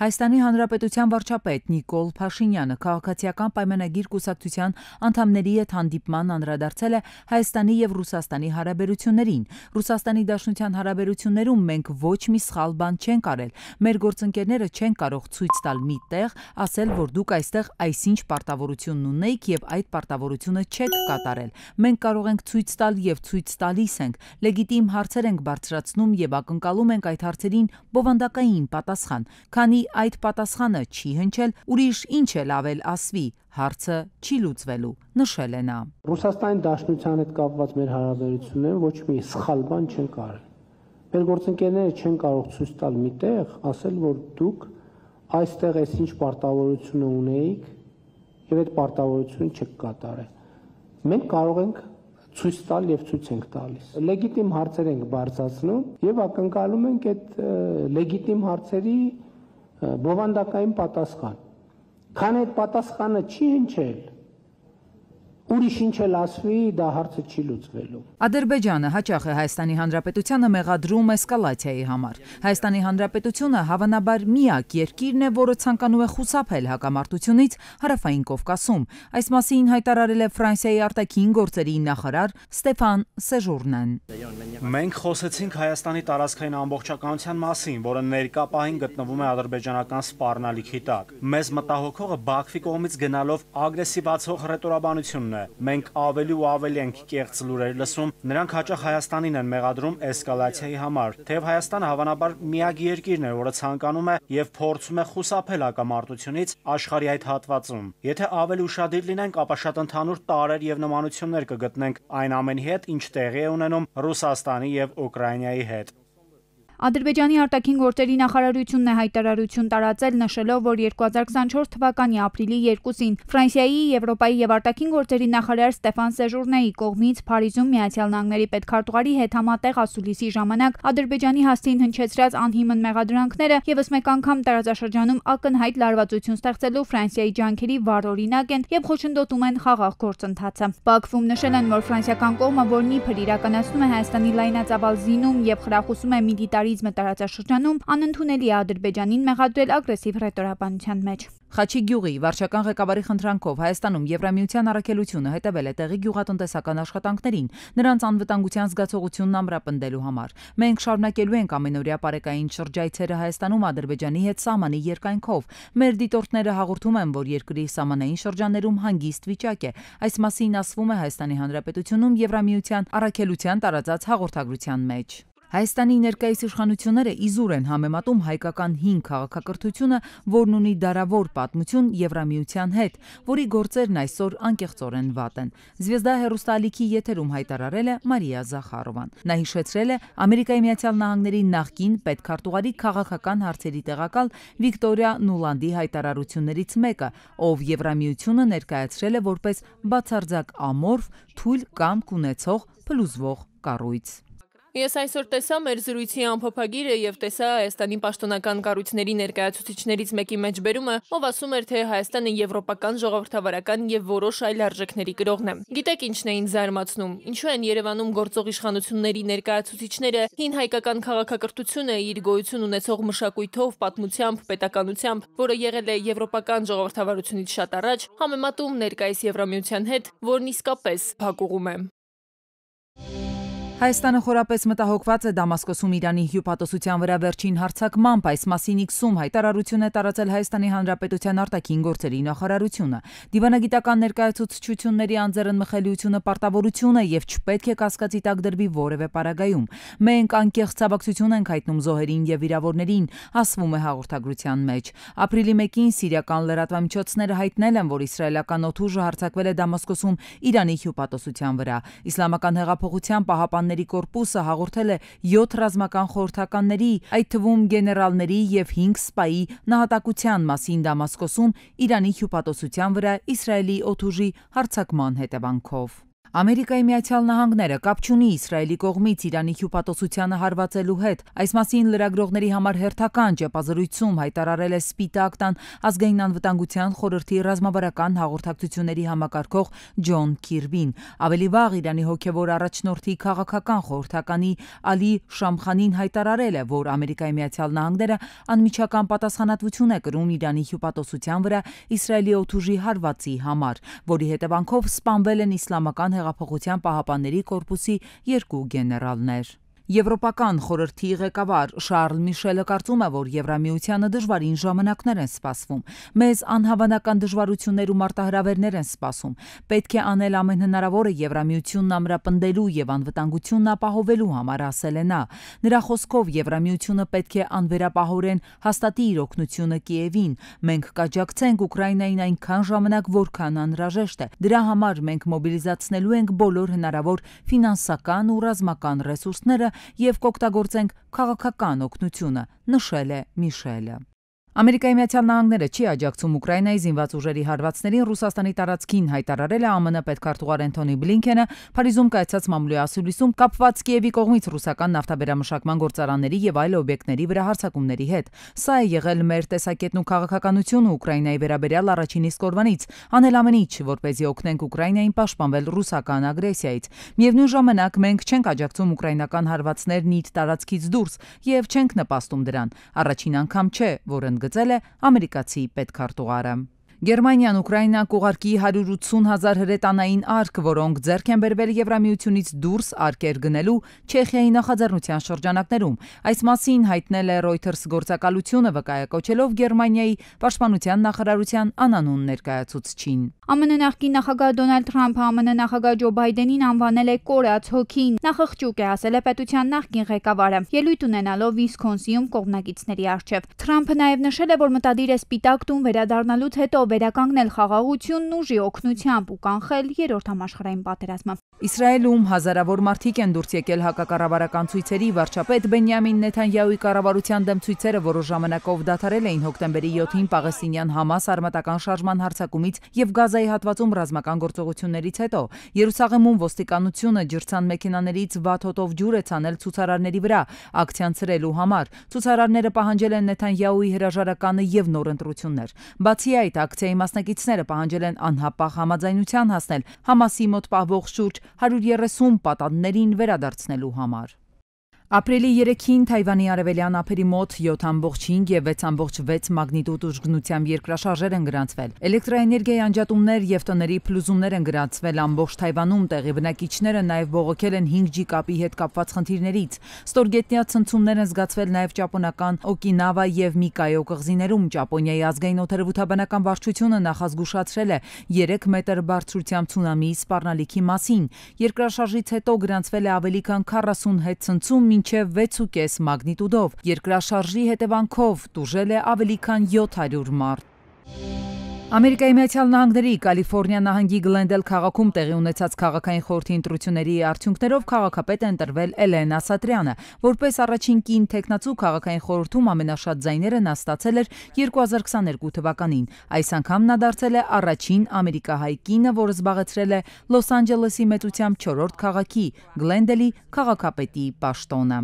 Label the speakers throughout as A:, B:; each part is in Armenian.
A: Հայաստանի Հանրապետության վարչապետ Նիկոլ Փաշինյանը քաղաքացիական պայմանագիր կուսակցության անդամների հետ հանդիպման անդրադարձել է Հայաստանի եւ Ռուսաստանի հարաբերություններին։ Ռուսաստանի Դաշնության հարաբերություններում մենք ոչ մի սխալ բան չենք արել։ Մեր գործընկերները չեն կարող ցույց տալ մի տեղ, ասել, որ դուք այստեղ այսինչ պարտավորությունն ունեիք եւ այդ պարտավորությունը չեք կատարել։ Մենք կարող ենք ցույց տալ եւ ցույց տալիս ենք։ Լեգիտիմ հարցեր ենք բարձրացնում եւ ակնկալում ենք այդ հարցերին բովանդակային պատասխան։ Քանի այդ պատասխանը չի հնչել, ուրիշ ինչ էլ ավել ասվի, հարցը չի լուծվելու, նշել է նա։
B: Ռուսաստանի Դաշնության հետ կապված մեր հարաբերությունները ոչ մի սխալ բան չեն կարող։ Մեր գործընկերները չեն կարող ցույց տալ միտեղ, ասել, որ դուք այստեղ էս ինչ պարտավորություն ունեիք եւ այդ պարտավորությունը չեք կատարել։ Մենք կարող ենք ցույց տալ եւ ցույց ենք տալիս։ Լեգիտիմ հարցեր ենք բարձրացնում եւ ակնկալում ենք այդ լեգիտիմ հարցերի բովանդակային պատասխան։ Քան այդ պատասխանը չի հնչել, Ուրիշ ինչ էլ ասվի, դա հարցը չի լուծվելու։
A: Ադրբեջանը հաճախ է Հայաստանի Հանրապետությանը մեղադրում էսկալացիայի համար։ Հայաստանի Հանրապետությունը հավանաբար միակ երկիրն է, որը ցանկանում է խուսափել հակամարտությունից հարավային Կովկասում։ Այս մասին հայտարարել է Ֆրանսիայի արտաքին գործերի նախարար Ստեփան Սեժուրնեն։ Մենք խոսեցինք Հայաստանի
B: տարածքային ամբողջականության մասին, որը ներկա պահին գտնվում է ադրբեջանական սպառնալիքի տակ։ Մեզ մտահոգողը Բաքվի կողմից գնալով ագրեսիվացող ռետորաբանությունն է է։ Մենք ավելի ու ավելի ենք կեղծ լուրեր լսում, նրանք հաճախ Հայաստանին են մեղադրում էսկալացիայի համար, թեև Հայաստանը հավանաբար միակ երկիրն է, որը ցանկանում է եւ փորձում է խուսափել հակամարտությունից աշխարհի այդ հատվածում։ Եթե ավելի ուշադիր լինենք, ապա շատ ընդհանուր տարեր եւ նմանություններ կգտնենք այն ամենի հետ, ինչ տեղի է ունենում Ռուսաստանի եւ Ուկրաինայի հետ։
C: Ադրբեջանի արտաքին գործերի նախարարությունն է հայտարարություն տարածել նշելով, որ 2024 թվականի ապրիլի 2-ին Ֆրանսիայի, Եվրոպայի եւ արտաքին գործերի նախարար Ստեֆան Սեժուրնեի կողմից Փարիզում Միացյալ Նահանգների պետքարտուղարի հետ համատեղ ասուլիսի ժամանակ Ադրբեջանի հաստին հնչեցրած անհիմն մեղադրանքները եւս մեկ անգամ տարածաշրջանում ակնհայտ լարվածություն ստեղծելու Ֆրանսիայի ջանքերի վառ օրինակ են եւ խոչընդոտում են խաղաղ գործընթացը։ Բաքվում նշել են, որ ֆրանսիական կողմը, որ նիփր իրականացնում է Հայաստանի լայնածավալ զինում եւ խրախուսում է միլիտարի պոպուլարիզմը տարածաշրջանում անընդունելի է Ադրբեջանին մեղադրել ագրեսիվ ռետորաբանության մեջ։
A: Խաչի գյուղի վարչական ղեկավարի խնդրանքով Հայաստանում Եվրամիության առաքելությունը հետևել է տեղի գյուղատնտեսական աշխատանքներին, նրանց անվտանգության զգացողությունն ամրապնդելու համար։ Մենք շարունակելու ենք ամենօրյա բարեկային շրջայցերը Հայաստանում Ադրբեջանի հետ սահմանի երկայնքով։ Մեր դիտորդները հաղորդում են, որ երկրի սահմանային շրջաններում հանգիստ վիճակ է։ Այս մասին ասվում է Հայաստանի Հանրապետությունում Եվրամիության առաքելության տարածած հաղորդագրության մեջ։ Հայաստանի ներկայիս իշխանությունները իզուր են համեմատում հայկական 5 քաղաքակրթությունը, որն ունի դարավոր պատմություն Եվրամիության հետ, որի գործերն այսօր անկեղծորեն վատ են։ Զվեզդա հերոստալիքի եթերում հայտարարել է Մարիա Զախարովան։ Նա հիշեցրել է Ամերիկայի Միացյալ Նահանգների նախկին պետքարտուղարի քաղաքական հարցերի տեղակալ Վիկտորիա Նուլանդի հայտարարություններից մեկը, ով Եվրամիությունը ներկայացրել է որպես բացարձակ ամորֆ, թույլ կամ կունեցող փլուզվող կառույց։ Ես այսօր տեսա մեր զրույցի ամփոփագիրը եւ տեսա Հայաստանի պաշտոնական կառույցների ներկայացուցիչներից մեկի մեջբերումը, ով ասում էր, թե Հայաստանը եվրոպական ժողովրդավարական եւ որոշ այլ արժեքների կրողն է։ Գիտեք ինչն է ինձ զարմացնում։ Ինչու են Երևանում գործող իշխանությունների ներկայացուցիչները հին հայկական քաղաքակրթությունը իր գոյություն ունեցող մշակույթով, պատմությամբ, պետականությամբ, որը եղել է եվրոպական ժողովրդավարությունից շատ առաջ, համեմատում ներկայիս Եվրամիության հետ, որն իսկապես փակուղում է։ Thank you Հայաստանը խորապես մտահոգված է Դամասկոսում Իրանի հյուպատոսության վրա վերջին հարցակմամբ այս մասին X-ում հայտարարություն է տարածել Հայաստանի Հանրապետության արտաքին գործերի նախարարությունը։ Դիվանագիտական ներկայացուցչությունների անձեռն մխելիությունը պարտավորություն է եւ չպետք է կասկածի տակ դրվի որևէ պարագայում։ Մենք անկեղծ ցաբակցություն ենք հայտնում զոհերին եւ վիրավորներին, ասվում է հաղորդագրության մեջ։ Ապրիլի 1-ին սիրիական լրատվամիջոցները հայտնել են, որ իսրայելական օթուժը հարձակվել է Դամասկոսում Իրանի հյուպատոսության վրա։ Իսլամական հեղափոխության պահապան խորհրդականների կորպուսը հաղորդել է 7 ռազմական խորհրդականների, այդ թվում գեներալների եւ 5 սպայի նահատակության մասին Դամասկոսում Իրանի հյուպատոսության վրա Իսրայելի օթուժի հարձակման հետևանքով։ Ամերիկայի Միացյալ Նահանգները կապ չունի Իսրայելի կողմից Իրանի հյուպատոսությանը հարվածելու հետ։ Այս մասին լրագրողների համար հերթական ճեպազրույցում հայտարարել է Սպիտակ տան ազգային անվտանգության խորհրդի ռազմավարական հաղորդակցությունների համակարգող Ջոն Քիրբին։ Ավելի վաղ Իրանի հոգևոր առաջնորդի քաղաքական խորհրդականի Ալի Շամխանին հայտարարել է, որ Ամերիկայի Միացյալ Նահանգները անմիջական պատասխանատվություն է կրում Իրանի հյուպատոսության վրա Իսրայելի օթուժի հարվածի համար, որի հետևանքով սպանվել են իսլամական հեղափոխության պահապանների կորպուսի երկու գեներալներ։ Եվրոպական խորհրդի ղեկավար Շարլ Միշելը կարծում է, որ Եվրամիությանը դժվարին ժամանակներ են սպասվում։ Մեզ անհավանական դժվարություններ ու մարտահրավերներ են սպասում։ Պետք է անել ամեն հնարավորը Եվրամիությունն ամրապնդելու եւ անվտանգությունն ապահովելու համար, ասել է նա։ Նրա խոսքով Եվրամիությունը պետք է անվերապահորեն հաստատի իր օգնությունը Կիևին։ Մենք կաջակցենք Ուկրաինային այնքան ժամանակ, որքան անհրաժեշտ է։ Դրա համար մենք մոբիլիզացնելու ենք բոլոր հնարավոր ֆինանսական ու ռազմական ռեսուրսները եւ կօգտագործենք քաղաքական օգնությունը, նշել է Միշելը։ Ամերիկայի Միացյալ Նահանգները չի աջակցում Ուկրաինայի զինված ուժերի հարվածներին Ռուսաստանի տարածքին հայտարարել է ԱՄՆ պետքարտուղար Էնթոնի Բլինքենը Փարիզում կայացած մամուլի ասուլիսում կապված Կիևի կողմից ռուսական նավթաբերամշակման գործարանների եւ այլ օբյեկտների վրա հարձակումների հետ։ Սա է եղել մեր տեսակետն ու քաղաքականությունը Ուկրաինայի վերաբերյալ առաջին իսկ օրվանից։ Անել ամեն ինչ, որպեսզի օգնենք Ուկրաինային պաշտպանվել ռուսական ագրեսիայից։ Միևնույն ժամանակ մենք չենք աջակցում ուկրաինական հարվածներն իր տարածքից դուրս եւ չենք նպաստում դրան։ Առաջին անգամ չէ, որ ընդգ ընդգծել է ամերիկացի պետքարտուղարը։ Գերմանիան Ուկրաինա կուղարկի 180.000 հրետանային արկ, որոնք ձեռք են բերվել Եվրամիությունից դուրս արկեր գնելու Չեխիայի նախաձեռնության շրջանակներում։ Այս մասին հայտնել է Reuters գործակալությունը վկայակոչելով Գերմանիայի պաշտպանության նախարարության անանուն ներկայացուցչին։
C: ԱՄՆ նախկին նախագահ Դոնալդ Թրամփը ԱՄՆ նախագահ Ջո Բայդենին անվանել է կորած հոգին։ Նախղճուկ է ասել է պետության նախկին ղեկավարը։ Ելույթ ունենալով Վիսկոնսինում կողմնակիցների արչև։ Թրամփը նաև նշել է, որ մտադիր է սպիտակ տուն վերադառնալուց հետո վերականգնել խաղաղությունն ուժի օգնությամբ ու կանխել երրորդ համաշխարհային պատերազմը։
A: Իսրայելում հազարավոր մարդիկ են դուրս եկել հակակառավարական ցույցերի, վարչապետ Բենյամին Նեթանյահուի կառավարության դեմ ցույցերը որոշ ժամանակով դադարել էին հոկտեմբերի 7-ին Պաղեստինյան Համաս արմատական շարժման հարձակումից եւ Գազայի հատվածում ռազմական գործողություններից հետո։ Երուսաղեմում ոստիկանությունը ջրցան մեքենաներից վաթոտով ջուր է ցանել ցուցարարների վրա ակցիան ծրելու համար։ Ցուցարարները պահանջել են Նեթանյահուի հրաժարականը եւ նոր ընտրություններ։ Բացի այդ, ակցիա ակցիայի մասնակիցները պահանջել են անհապաղ համաձայնության հասնել Համասի մոտ պահվող շուրջ 130 պատանիներին վերադարձնելու համար։ Ապրիլի 3-ին Թայվանի արևելյան ափերի մոտ 7.5 եւ 6.6 մագնիտուդ ուժգնությամբ երկրաշարժեր են գրանցվել։ Էլեկտրակայանի անջատումներ եւ տների փլուզումներ են գրանցվել ամբողջ Թայվանում։ Տեղի բնակիչները նաեւ բողոքել են 5G կապի հետ կապված խնդիրներից։ Ստորգետնյա ցնցումներ են զգացվել նաեւ ճապոնական Օկինավա եւ Միկայո կղզիներում։ Ճապոնիայի ազգային օթերևութաբանական վարչությունը նախազգուշացրել է 3 մետր բարձրությամբ ցունամիի սպառնալիքի մասին։ Երկրաշարժից հետո գրանցվել է ավելի քան 40 հետ ցնցում մինչև 6.5 մագնիտուդով, երկրաշարժի հետևանքով տուժել է ավելի քան 700 մարդ։ Ամերիկայի Միացյալ Նահանգների Կալիֆոռնիա նահանգի Գլենդել քաղաքում տեղի ունեցած քաղաքային խորհրդի ընտրությունների արդյունքներով քաղաքապետ է ընտրվել Էլենա Սատրյանը, որպես առաջին կին տեխնացու քաղաքային խորհրդում ամենաշատ ձայները նա ստացել էր 2022 թվականին։ Այս անգամ նա դարձել է առաջին ամերիկահայ կինը, որը զբաղեցրել է Լոս Անջելեսի մեծությամբ 4-րդ քաղաքի Գլենդելի քաղաքապետի պաշտոնը։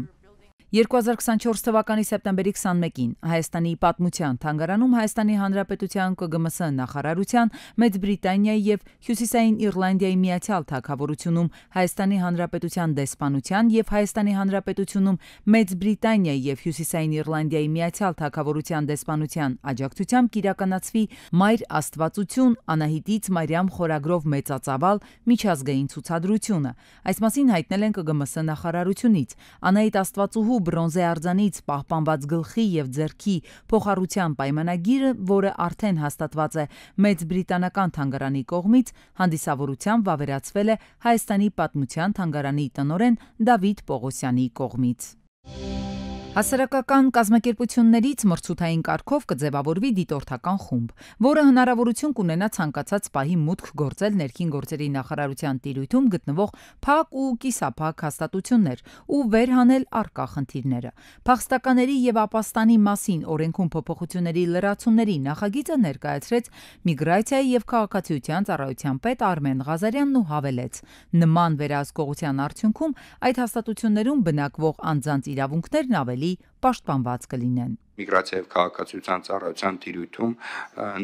A: 2024 թվականի սեպտեմբերի 21-ին Հայաստանի Պատմության Թանգարանում Հայաստանի Հանրապետության ԿԳՄՍ նախարարության Մեծ Բրիտանիայի եւ Հյուսիսային Իռլանդիայի Միացյալ Թագավորությունում Հայաստանի Հանրապետության դեսպանության եւ Հայաստանի Հանրապետությունում Մեծ Բրիտանիայի եւ Հյուսիսային Իռլանդիայի Միացյալ Թագավորության դեսպանության աջակցությամբ կիրականացվի Մայր Աստվածություն Անահիտից Մարիամ Խորագրով մեծածավալ միջազգային ցուցադրությունը։ Այս մասին հայտնել են ԿԳՄՍ նախարարությունից։ Անահիտ Աստվածուհու 1992 բրոնզե արձանից պահպանված գլխի եւ ձեռքի փոխառության պայմանագիրը, որը արդեն հաստատված է Մեծ Բրիտանական թանգարանի կողմից, հանդիսավորությամբ վավերացվել է Հայաստանի պատմության թանգարանի տնօրեն Դավիթ Պողոսյանի կողմից։ Thank you Հասարակական կազմակերպություններից մրցութային կարգով կձևավորվի դիտորդական խումբ, որը հնարավորություն կունենա ցանկացած պահի մուտք գործել ներքին գործերի նախարարության տիրույթում գտնվող փակ ու կիսափակ հաստատություններ ու վերհանել արկա խնդիրները։ Փախստականների եւ ապաստանի մասին օրենքում փոփոխությունների լրացումների նախագիծը ներկայացրեց միգրացիայի եւ քաղաքացիության ծառայության պետ Արմեն Ղազարյանն ու հավելեց. նման վերահսկողության արդյունքում այդ հաստատություններում բնակվող անձանց իրավունքներն ավելի ավելի պաշտպանված կլինեն
B: միգրացիա եւ քաղաքացիության ծառայության տիրույթում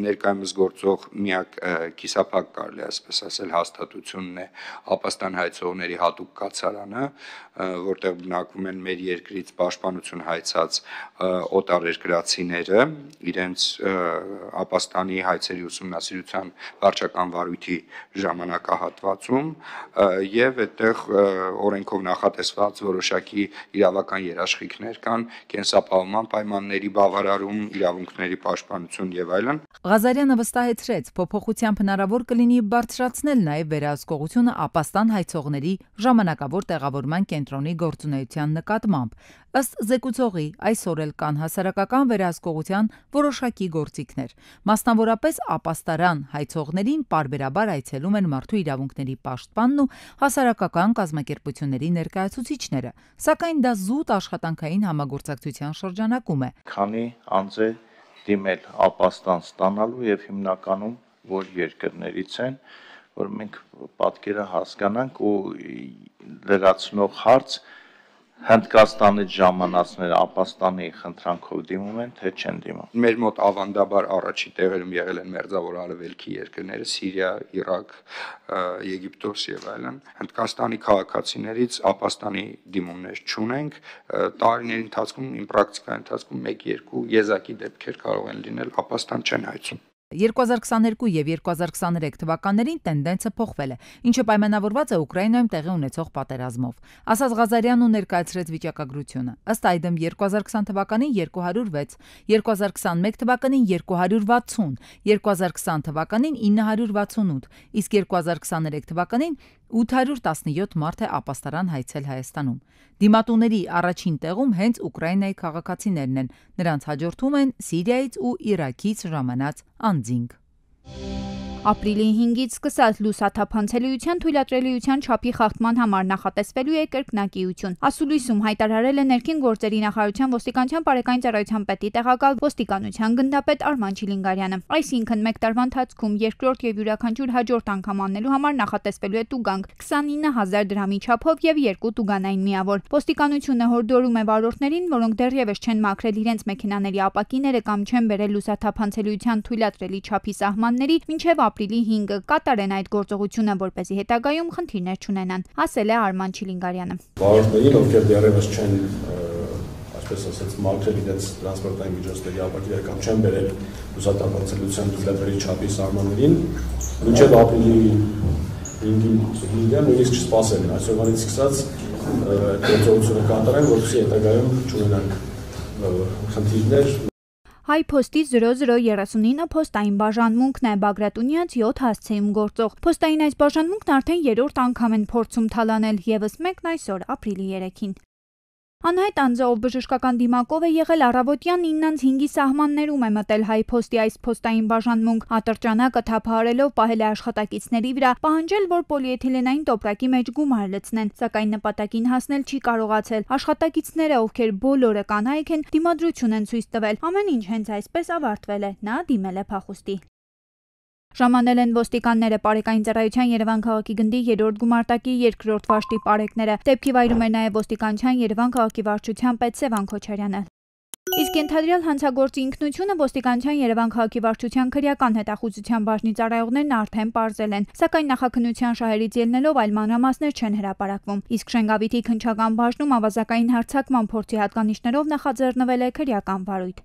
B: ներկայումս գործող միակ կիսափակ կարելի ասպես ասել հաստատությունն է ապաստան հայցողների հատուկ կացարանը, որտեղ բնակվում են մեր երկրից պաշտպանություն հայցած օտարերկրացիները, իրենց ապաստանի հայցերի ուսումնասիրության վարչական վարույթի ժամանակահատվածում եւ այդտեղ օրենքով նախատեսված որոշակի իրավական երաշխիքներ կան կենսապահովման պայմանների իրավունքների բավարարում, իրավունքների պաշտպանություն եւ այլն։
A: Ղազարյանը վստահեցրեց, փոփոխությամբ հնարավոր կլինի բարձրացնել նաեւ վերահսկողությունը ապաստան հայցողների ժամանակավոր տեղավորման կենտրոնի գործունեության նկատմամբ։ Ըստ զեկուցողի, այսօր էլ կան հասարակական վերահսկողության որոշակի գործիքներ։ Մասնավորապես ապաստարան հայցողներին parberabar այցելում են մարդու իրավունքների պաշտպանն ու հասարակական կազմակերպությունների ներկայացուցիչները, սակայն դա զուտ աշխատանքային համագործակցության շրջանակում է։
B: Քանի անձ է դիմել ապաստան ստանալու եւ հիմնականում որ երկրներից են, որ մենք պատկերը հասկանանք ու լրացնող հարց հարց Հնդկաստանից ժամանածները ապաստանի խնդրանքով դիմում են, թե չեն դիմում։ Մեր մոտ ավանդաբար առաջի տեղերում եղել են մերձավոր արևելքի երկրները՝ Սիրիա, Իրաք, Եգիպտոս եւ այլն։ Հնդկաստանի քաղաքացիներից ապաստանի դիմումներ չունենք։ Տարիների ընթացքում, իմ պրակտիկայի ընթացքում 1-2 եզակի դեպքեր կարող են լինել, ապաստան չեն հայցում։
A: 2022 եւ 2023 թվականներին տենդենսը փոխվել է, ինչը պայմանավորված է Ուկրաինայում տեղի ունեցող պատերազմով։ Ասաց Ղազարյանն ու ներկայացրեց վիճակագրությունը։ Ըստ այդմ 2020 թվականին 206, 2021 թվականին 260, 2020 թվականին 968, իսկ 2023 թվականին 817 մարդ է ապաստարան հայցել Հայաստանում։ Դիմատուների առաջին տեղում հենց Ուկրաինայի քաղաքացիներն են։ Նրանց հաջորդում են Սիրիայից ու Իրաքից ժամանած ան Lansing.
C: Ապրիլի 5-ից սկսած լուսաթափանցելիության թույլատրելիության չափի խախտման համար նախատեսվելու է կրկնակիություն։ Ասուլիսում հայտարարել է ներքին գործերի նախարարության ոստիկանության բարեկային ծառայության պետի տեղակալ ոստիկանության գնդապետ Արման Չիլինգարյանը։ Այսինքն 1 տարվա ընթացքում երկրորդ եւ յուրաքանչյուր հաջորդ անգամ անելու համար նախատեսվելու է տուգանք 29000 դրամի չափով եւ 2 տուգանային միավոր։ Ոստիկանությունը հորդորում է վարորդներին, որոնք դեռևս չեն մաքրել իրենց մեքենաների ապակիները կամ չեն բերել լուսաթափանցելիության թույլատրելի չափի սահմանների, ոչ միայն ապրիլի 5-ը կատարեն այդ գործողությունը, որպեսզի հետագայում խնդիրներ չունենան, ասել է Արման Չիլինգարյանը։ Վարորդներին, ովքեր
B: դեռևս չեն այսպես ասած մաքրել իրենց տրանսպորտային միջոցների ապակիրակ կամ չեն բերել հուսատապարծելության դուլետների չափի սահմաններին, մինչև ապրիլի 5-ին նույնիսկ չսպասել են, այսօրվանից սկսած գործողությունը կատարեն, որպեսզի հետագայում չունենանք խնդիրներ
C: Հայ փոստի 0039 փոստային բաժանմունքն է Բագրատունյաց 7 հասցեում գործող։ Փոստային այս բաժանմունքն արդեն երրորդ անգամ են փորձում թալանել, եւս մեկն այսօր ապրիլի 3-ին։ Անհայտ անձը, ով բժշկական դիմակով է եղել առավոտյան 9-5-ի սահմաններում է մտել հայ փոստի այս փոստային բաժանմունք, ատրճանակը թափահարելով պահել է աշխատակիցների վրա, պահանջել, որ պոլիէթիլենային տոպրակի մեջ գումար լցնեն, սակայն նպատակին հասնել չի կարողացել։ Աշխատակիցները, ովքեր բոլորը կանայք են, դիմադրություն են ցույց տվել։ Ամեն ինչ հենց այսպես ավարտվել է։ Նա դիմել է փախուստի։ Ժամանել են ոստիկանները Պարեկային ծառայության Երևան քաղաքի գնդի 3-րդ գումարտակի 2-րդ վաշտի Պարեկները։ Դեպքի վայրում էր նաև ոստիկանչան Երևան քաղաքի վարչության պետ Սևան Քոչարյանը։ Իսկ ընդհանրյալ հանցագործի ինքնությունը ոստիկանչյան Երևան քաղաքի վարչության քրեական հետախուզության բաժնի ծառայողներն արդեն ողջել են, սակայն նախաքննության շահերից ելնելով այլ մանրամասներ չեն հրապարակվում։ Իսկ Շենգավիթի քնչական բաժնում ավազակային հարցակման փորձի հատկանիշներով նախաձեռնվել է քրեական վարույթ։